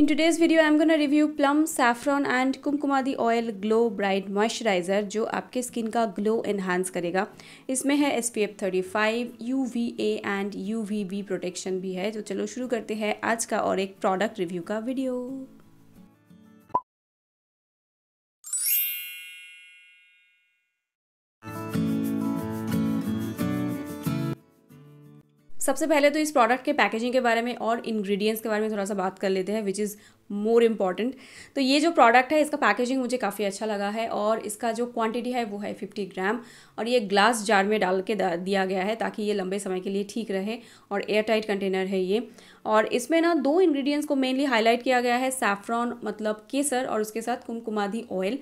In today's video, I'm gonna review Plum Saffron and Kumkumadi Oil Glow Bright Moisturizer जो आपके skin का glow enhance करेगा इसमें है S P F thirty five U V A and U V B protection भी है तो चलो शुरू करते हैं आज का और एक प्रोडक्ट रिव्यू का वीडियो सबसे पहले तो इस प्रोडक्ट के पैकेजिंग के बारे में और इंग्रेडिएंट्स के बारे में थोड़ा सा बात कर लेते हैं विच इज़ मोर इम्पॉर्टेंट तो ये जो प्रोडक्ट है इसका पैकेजिंग मुझे काफ़ी अच्छा लगा है और इसका जो क्वांटिटी है वो है फिफ्टी ग्राम और ये ग्लास जार में डाल के दिया गया है ताकि ये लंबे समय के लिए ठीक रहे और एयर टाइट कंटेनर है ये और इसमें ना दो इंग्रेडिएंट्स को मेनली हाईलाइट किया गया है सैफ्रॉन मतलब केसर और उसके साथ कुमकुमादी ऑयल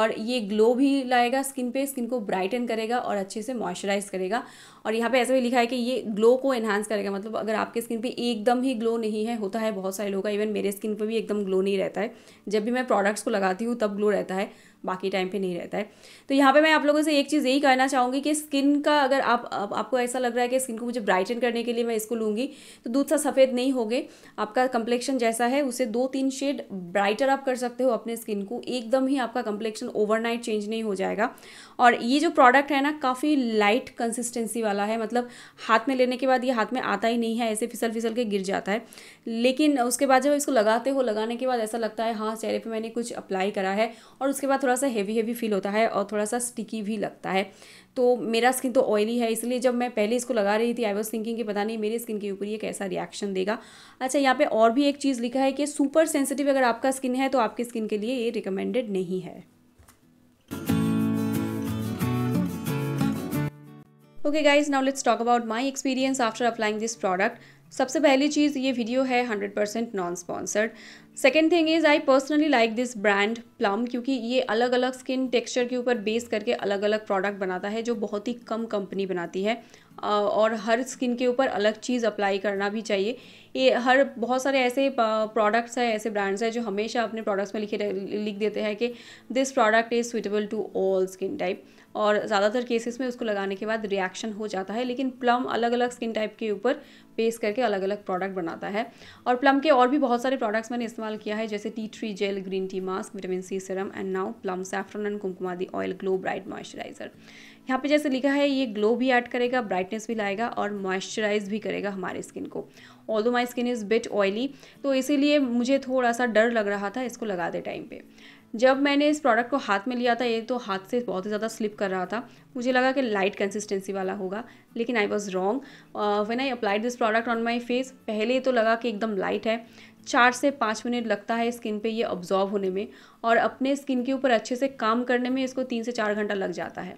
और ये ग्लो भी लाएगा स्किन पे स्किन को ब्राइटन करेगा और अच्छे से मॉइस्चराइज करेगा और यहाँ पे ऐसा भी लिखा है कि ये ग्लो को एनहांस करेगा मतलब अगर आपके स्किन पे एकदम ही ग्लो नहीं है होता है बहुत सारे लोगों का इवन मेरे स्किन पर भी एकदम एकदम ग्लो नहीं रहता है जब भी मैं प्रोडक्ट्स को लगाती हूँ तब ग्लो रहता है बाकी टाइम पे नहीं रहता है तो यहाँ पे मैं आप लोगों से एक चीज़ यही कहना चाहूँगी कि स्किन का अगर आप, आप आपको ऐसा लग रहा है कि स्किन को मुझे ब्राइटन करने के लिए मैं इसको लूँगी तो दूध सा सफ़ेद नहीं होगे आपका कम्प्लेक्शन जैसा है उसे दो तीन शेड ब्राइटर आप कर सकते हो अपने स्किन को एकदम ही आपका कम्प्लेक्शन ओवरनाइट चेंज नहीं हो जाएगा और ये जो प्रोडक्ट है ना काफ़ी लाइट कंसिस्टेंसी वाला है मतलब हाथ में लेने के बाद ये हाथ में आता ही नहीं है ऐसे फिसल फिसल के गिर जाता है लेकिन उसके बाद जब इसको लगाते हो लगाने के बाद ऐसा लगता है हाँ चेहरे पे मैंने कुछ अप्लाई करा है और उसके बाद थोड़ा सा हेवी हेवी फील होता है और थोड़ा सा स्टिकी भी लगता है तो मेरा स्किन तो ऑयली है इसलिए जब मैं पहले इसको लगा रही थी आई वॉज थिंकिंग कि पता नहीं मेरी स्किन के ऊपर ये कैसा रिएक्शन देगा अच्छा यहाँ पे और भी एक चीज़ लिखा है कि सुपर सेंसिटिव अगर आपका स्किन है तो आपकी स्किन के लिए ये रिकमेंडेड नहीं है okay guys now let's talk about my experience after applying this product सबसे पहली चीज़ ये वीडियो है 100% percent non sponsored second thing is I personally like this brand Plum क्योंकि ये अलग अलग स्किन टेक्सचर के ऊपर बेस करके अलग अलग प्रोडक्ट बनाता है जो बहुत ही कम कंपनी बनाती है और हर स्किन के ऊपर अलग चीज़ अप्लाई करना भी चाहिए ये हर बहुत सारे ऐसे प्रोडक्ट्स हैं ऐसे ब्रांड्स हैं जो हमेशा अपने प्रोडक्ट्स में लिखे लिख देते हैं कि this product is suitable to all skin type और ज़्यादातर केसेस में उसको लगाने के बाद रिएक्शन हो जाता है लेकिन प्लम अलग अलग स्किन टाइप के ऊपर पेस करके अलग अलग प्रोडक्ट बनाता है और प्लम के और भी बहुत सारे प्रोडक्ट्स मैंने इस्तेमाल किया है जैसे tea tree gel green tea mask vitamin C serum and now Plum saffron and kumkumadi oil glow bright moisturizer यहाँ पे जैसे लिखा है ये ग्लो भी ऐड करेगा ब्राइटनेस भी लाएगा और मॉइस्चराइज भी करेगा हमारे स्किन को although my skin is bit oily तो इसीलिए मुझे थोड़ा सा डर लग रहा था इसको लगाते टाइम पे जब मैंने इस प्रोडक्ट को हाथ में लिया था ये तो हाथ से बहुत ही ज़्यादा स्लिप कर रहा था मुझे लगा कि लाइट कंसिस्टेंसी वाला होगा लेकिन I was wrong when I applied this product on my face पहले तो लगा कि एकदम लाइट है चार से पाँच मिनट लगता है स्किन पे ये ऑब्जॉर्व होने में और अपने स्किन के ऊपर अच्छे से काम करने में इसको तीन से चार घंटा लग जाता है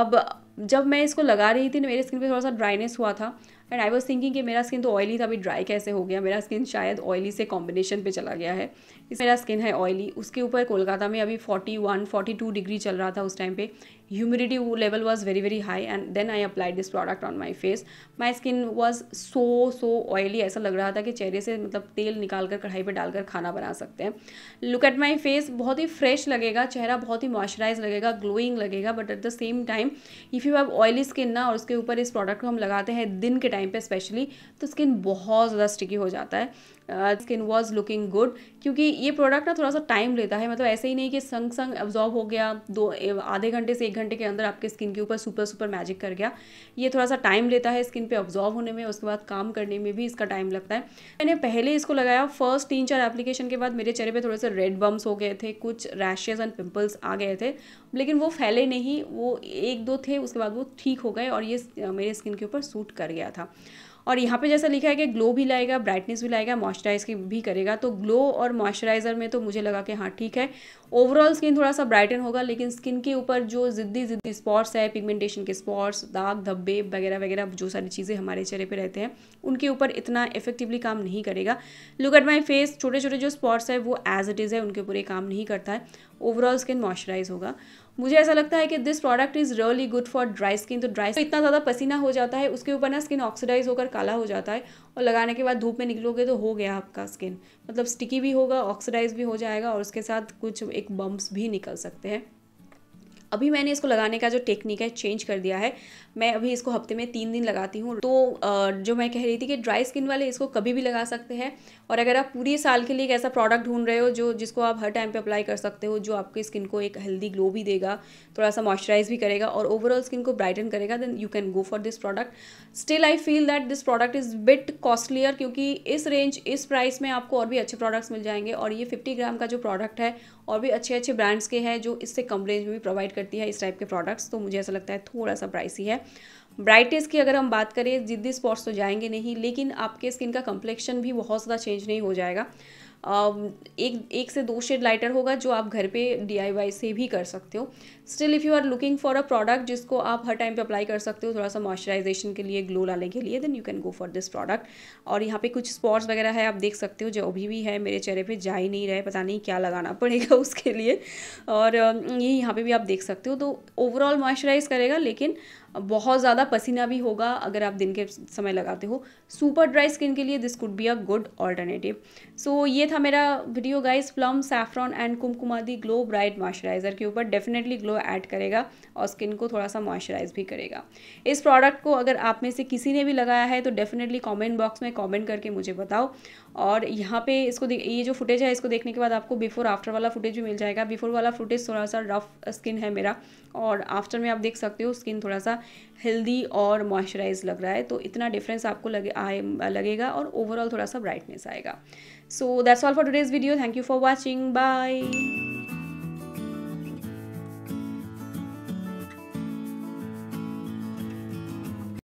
अब जब मैं इसको लगा रही थी तो मेरे स्किन पे थोड़ा सा ड्राइनेस हुआ था एंड आई वॉज थिंकिंग कि मेरा स्किन तो ऑयली था अभी ड्राई कैसे हो गया मेरा स्किन शायद ऑयली से कॉम्बिनेशन पे चला गया है इस मेरा स्किन है ऑयली उसके ऊपर कोलकाता में अभी 41 42 डिग्री चल रहा था उस टाइम पे humidity level was very very high and then I applied this product on my face my skin was so so oily ऐसा लग रहा था कि चेहरे से मतलब तेल निकाल कर कढ़ाई पर डालकर खाना बना सकते हैं लुक एट माई फेस बहुत ही फ्रेश लगेगा चेहरा बहुत ही मॉइस्चराइज लगेगा ग्लोइंग लगेगा but at the same time if you have oily skin ना और उसके ऊपर इस प्रोडक्ट को हम लगाते हैं दिन के टाइम पर स्पेशली तो स्किन बहुत ज़्यादा स्टिकी हो जाता है स्किन वॉज लुकिंग गुड क्योंकि ये प्रोडक्ट ना थोड़ा सा टाइम लेता है मतलब ऐसे ही नहीं कि संग संग एब्जॉर्ब हो गया दो आधे घंटे से एक घंटे के अंदर आपके स्किन के ऊपर सुपर सुपर मैजिक कर गया ये थोड़ा सा टाइम लेता है स्किन पे ऑब्जॉर्व होने में उसके बाद काम करने में भी इसका टाइम लगता है मैंने पहले इसको लगाया फर्स्ट तीन चार एप्लीकेशन के बाद मेरे चेहरे पर थोड़े से रेड बम्स हो गए थे कुछ रैशेज एंड पिम्पल्स आ गए थे लेकिन वो फैले नहीं वो एक दो थे उसके बाद वो ठीक हो गए और ये मेरे स्किन के ऊपर सूट कर गया था और यहाँ पे जैसा लिखा है कि ग्लो भी लाएगा ब्राइटनेस भी लाएगा मॉइस्चराइज भी करेगा तो ग्लो और मॉइस्चराइज़र में तो मुझे लगा कि हाँ ठीक है ओवरऑल स्किन थोड़ा सा ब्राइटन होगा लेकिन स्किन के ऊपर जो ज़िद्दी ज़िद्दी स्पॉट्स है पिगमेंटेशन के स्पॉट्स दाग धब्बे वगैरह वगैरह जो सारी चीज़ें हमारे चेहरे पर रहते हैं उनके ऊपर इतना इफेक्टिवली काम नहीं करेगा लुक एट माई फेस छोटे छोटे जो स्पॉट्स है वो एज इट इज़ है उनके ऊपर काम नहीं करता है ओवरऑल स्किन मॉइस्चराइज होगा मुझे ऐसा लगता है कि this product is really good for dry skin तो ड्राई स्किन इतना ज़्यादा पसीना हो जाता है उसके ऊपर ना स्किन ऑक्सीडाइज होकर काला हो जाता है और लगाने के बाद धूप में निकलोगे तो हो गया आपका स्किन मतलब स्टिकी भी होगा ऑक्सीडाइज भी हो जाएगा और उसके साथ कुछ एक बम्प्स भी निकल सकते हैं अभी मैंने इसको लगाने का जो टेक्निक है चेंज कर दिया है मैं अभी इसको हफ्ते में तीन दिन लगाती हूँ तो जो मैं कह रही थी कि ड्राई स्किन वाले इसको कभी भी लगा सकते हैं और अगर आप पूरे साल के लिए एक ऐसा प्रोडक्ट ढूंढ रहे हो जो जिसको आप हर टाइम पर अप्लाई कर सकते हो जो आपकी स्किन को एक हेल्दी ग्लो भी देगा थोड़ा सा मॉइस्चराइज भी करेगा और ओवरऑल स्किन को ब्राइटन करेगा then you can go for this product still I feel that this product is bit costlier क्योंकि इस रेंज इस प्राइस में आपको और भी अच्छे प्रोडक्ट्स मिल जाएंगे और ये फिफ्टी ग्राम का जो प्रोडक्ट है और भी अच्छे अच्छे ब्रांड्स के हैं जो इससे कम रेंज में भी प्रोवाइड करती है इस टाइप के प्रोडक्ट्स तो मुझे ऐसा लगता है थोड़ा सा प्राइसी है ब्राइटनेस की अगर हम बात करें जिद्दी स्पॉट्स तो जाएंगे नहीं लेकिन आपके स्किन का कम्प्लेक्शन भी बहुत ज़्यादा चेंज नहीं हो जाएगा एक एक से दो शेड लाइटर होगा जो आप घर पे डी से भी कर सकते हो still if you are looking for a product जिसको आप हर टाइम पे अप्लाई कर सकते हो थोड़ा सा मॉइस्चराइजेशन के लिए ग्लो लाने के लिए then you can go for this product और यहाँ पे कुछ स्पॉट्स वगैरह है आप देख सकते हो जो अभी भी है मेरे चेहरे पे जा ही नहीं रहे पता नहीं क्या लगाना पड़ेगा उसके लिए और ये यहाँ पर भी आप देख सकते हो तो ओवरऑल मॉइस्चराइज करेगा लेकिन बहुत ज़्यादा पसीना भी होगा अगर आप दिन के समय लगाते हो सुपर ड्राई स्किन के लिए this could be a good alternative so ये था मेरा video guys Plum saffron and kumkumadi glow bright moisturizer के ऊपर डेफिनेटली ग्लो ऐड करेगा और स्किन को थोड़ा सा मॉइस्चराइज भी करेगा इस प्रोडक्ट को अगर आप में से किसी ने भी लगाया है तो डेफिनेटली कॉमेंट बॉक्स में कॉमेंट करके मुझे बताओ और यहाँ पे इसको ये जो फुटेज है इसको देखने के बाद आपको बिफोर आफ्टर वाला फुटेज भी मिल जाएगा बिफोर वाला फुटेज थोड़ा सा रफ स्किन है मेरा और आफ्टर में आप देख सकते हो स्किन थोड़ा सा हेल्दी और मॉइस्चराइज लग रहा है तो इतना डिफरेंस आपको लगे आए लगेगा और ओवरऑल थोड़ा सा ब्राइटनेस आएगा so that's all for today's video thank you for watching bye